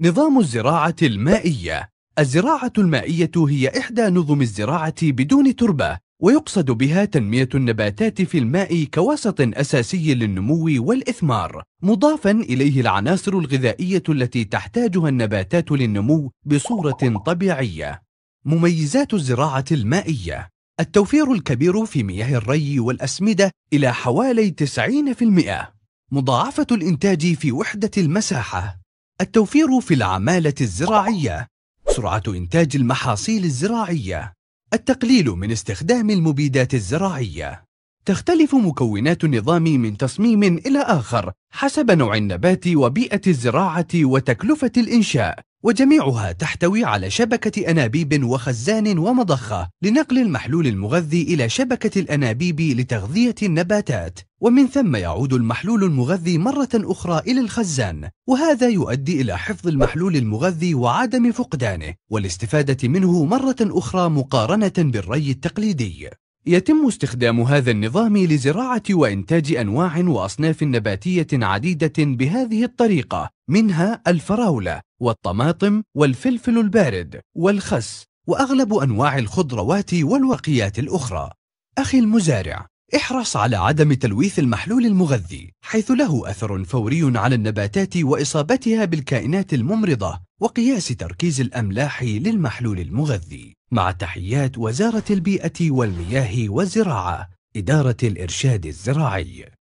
نظام الزراعة المائية الزراعة المائية هي إحدى نظم الزراعة بدون تربة ويقصد بها تنمية النباتات في الماء كوسط أساسي للنمو والإثمار مضافا إليه العناصر الغذائية التي تحتاجها النباتات للنمو بصورة طبيعية مميزات الزراعة المائية التوفير الكبير في مياه الري والأسمدة إلى حوالي 90% مضاعفة الإنتاج في وحدة المساحة التوفير في العمالة الزراعية سرعة إنتاج المحاصيل الزراعية التقليل من استخدام المبيدات الزراعية تختلف مكونات النظام من تصميم إلى آخر حسب نوع النبات وبيئة الزراعة وتكلفة الإنشاء وجميعها تحتوي على شبكة أنابيب وخزان ومضخة لنقل المحلول المغذي إلى شبكة الأنابيب لتغذية النباتات ومن ثم يعود المحلول المغذي مرة أخرى إلى الخزان وهذا يؤدي إلى حفظ المحلول المغذي وعدم فقدانه والاستفادة منه مرة أخرى مقارنة بالري التقليدي يتم استخدام هذا النظام لزراعة وإنتاج أنواع وأصناف نباتية عديدة بهذه الطريقة منها الفراولة والطماطم والفلفل البارد والخس وأغلب أنواع الخضروات والورقيات الأخرى أخي المزارع احرص على عدم تلويث المحلول المغذي حيث له أثر فوري على النباتات وإصابتها بالكائنات الممرضة وقياس تركيز الأملاح للمحلول المغذي مع تحيات وزارة البيئة والمياه والزراعة إدارة الإرشاد الزراعي